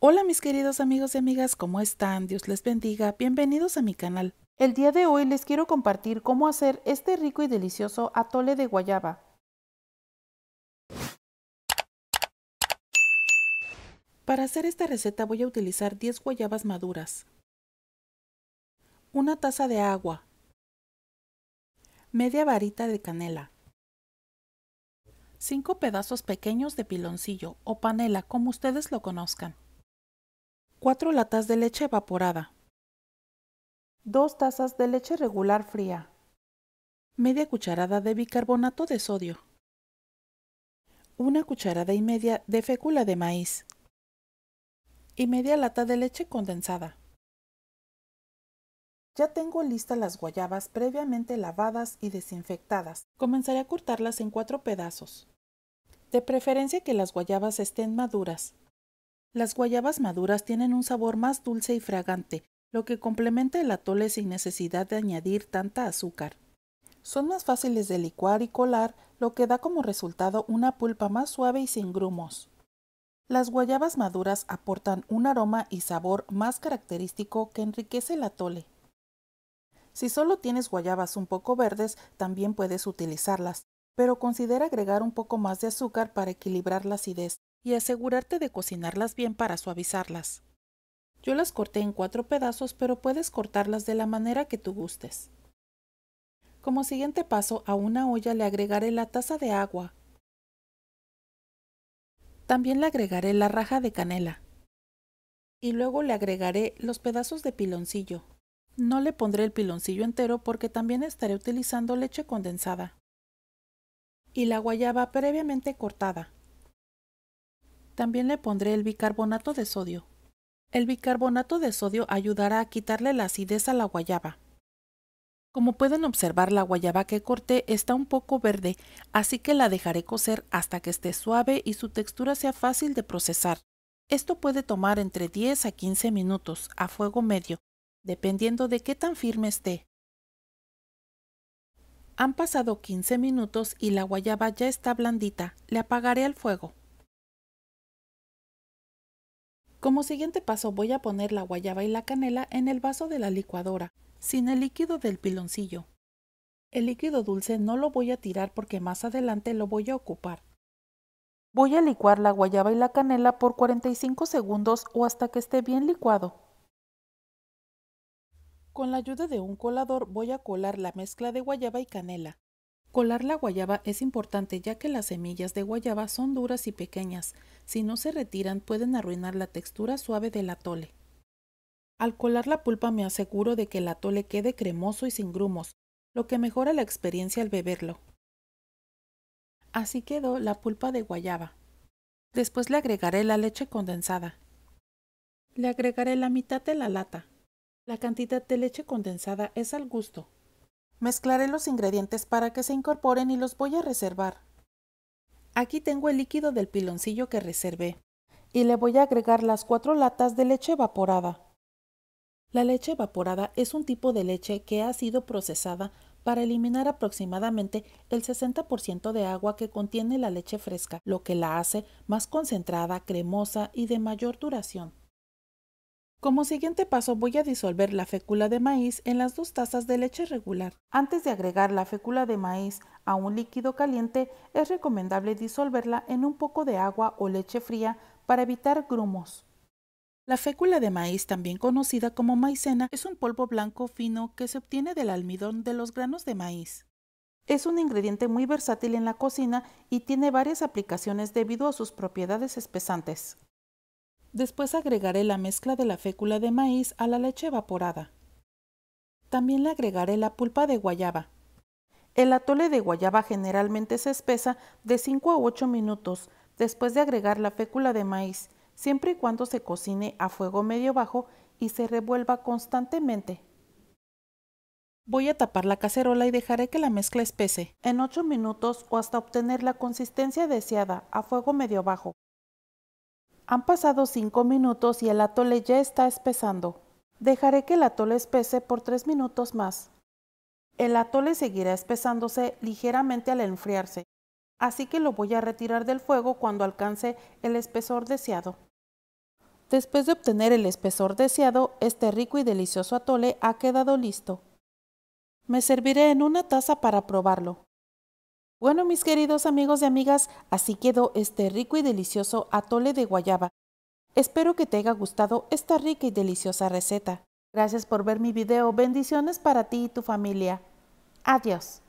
Hola mis queridos amigos y amigas, ¿cómo están? Dios les bendiga, bienvenidos a mi canal. El día de hoy les quiero compartir cómo hacer este rico y delicioso atole de guayaba. Para hacer esta receta voy a utilizar 10 guayabas maduras, una taza de agua, media varita de canela, 5 pedazos pequeños de piloncillo o panela, como ustedes lo conozcan, 4 latas de leche evaporada, 2 tazas de leche regular fría, media cucharada de bicarbonato de sodio, una cucharada y media de fécula de maíz y media lata de leche condensada. Ya tengo listas las guayabas previamente lavadas y desinfectadas. Comenzaré a cortarlas en cuatro pedazos. De preferencia que las guayabas estén maduras, las guayabas maduras tienen un sabor más dulce y fragante, lo que complementa el atole sin necesidad de añadir tanta azúcar. Son más fáciles de licuar y colar, lo que da como resultado una pulpa más suave y sin grumos. Las guayabas maduras aportan un aroma y sabor más característico que enriquece el atole. Si solo tienes guayabas un poco verdes, también puedes utilizarlas, pero considera agregar un poco más de azúcar para equilibrar la acidez y asegurarte de cocinarlas bien para suavizarlas. Yo las corté en cuatro pedazos, pero puedes cortarlas de la manera que tú gustes. Como siguiente paso, a una olla le agregaré la taza de agua. También le agregaré la raja de canela. Y luego le agregaré los pedazos de piloncillo. No le pondré el piloncillo entero porque también estaré utilizando leche condensada. Y la guayaba previamente cortada. También le pondré el bicarbonato de sodio. El bicarbonato de sodio ayudará a quitarle la acidez a la guayaba. Como pueden observar, la guayaba que corté está un poco verde, así que la dejaré cocer hasta que esté suave y su textura sea fácil de procesar. Esto puede tomar entre 10 a 15 minutos, a fuego medio, dependiendo de qué tan firme esté. Han pasado 15 minutos y la guayaba ya está blandita, le apagaré el fuego. Como siguiente paso voy a poner la guayaba y la canela en el vaso de la licuadora, sin el líquido del piloncillo. El líquido dulce no lo voy a tirar porque más adelante lo voy a ocupar. Voy a licuar la guayaba y la canela por 45 segundos o hasta que esté bien licuado. Con la ayuda de un colador voy a colar la mezcla de guayaba y canela. Colar la guayaba es importante ya que las semillas de guayaba son duras y pequeñas. Si no se retiran pueden arruinar la textura suave del atole. Al colar la pulpa me aseguro de que el atole quede cremoso y sin grumos, lo que mejora la experiencia al beberlo. Así quedó la pulpa de guayaba. Después le agregaré la leche condensada. Le agregaré la mitad de la lata. La cantidad de leche condensada es al gusto. Mezclaré los ingredientes para que se incorporen y los voy a reservar. Aquí tengo el líquido del piloncillo que reservé y le voy a agregar las cuatro latas de leche evaporada. La leche evaporada es un tipo de leche que ha sido procesada para eliminar aproximadamente el 60% de agua que contiene la leche fresca, lo que la hace más concentrada, cremosa y de mayor duración. Como siguiente paso voy a disolver la fécula de maíz en las dos tazas de leche regular. Antes de agregar la fécula de maíz a un líquido caliente, es recomendable disolverla en un poco de agua o leche fría para evitar grumos. La fécula de maíz, también conocida como maicena, es un polvo blanco fino que se obtiene del almidón de los granos de maíz. Es un ingrediente muy versátil en la cocina y tiene varias aplicaciones debido a sus propiedades espesantes. Después agregaré la mezcla de la fécula de maíz a la leche evaporada. También le agregaré la pulpa de guayaba. El atole de guayaba generalmente se espesa de 5 a 8 minutos después de agregar la fécula de maíz, siempre y cuando se cocine a fuego medio bajo y se revuelva constantemente. Voy a tapar la cacerola y dejaré que la mezcla espese en 8 minutos o hasta obtener la consistencia deseada a fuego medio bajo. Han pasado 5 minutos y el atole ya está espesando. Dejaré que el atole espese por 3 minutos más. El atole seguirá espesándose ligeramente al enfriarse, así que lo voy a retirar del fuego cuando alcance el espesor deseado. Después de obtener el espesor deseado, este rico y delicioso atole ha quedado listo. Me serviré en una taza para probarlo. Bueno, mis queridos amigos y amigas, así quedó este rico y delicioso atole de guayaba. Espero que te haya gustado esta rica y deliciosa receta. Gracias por ver mi video. Bendiciones para ti y tu familia. Adiós.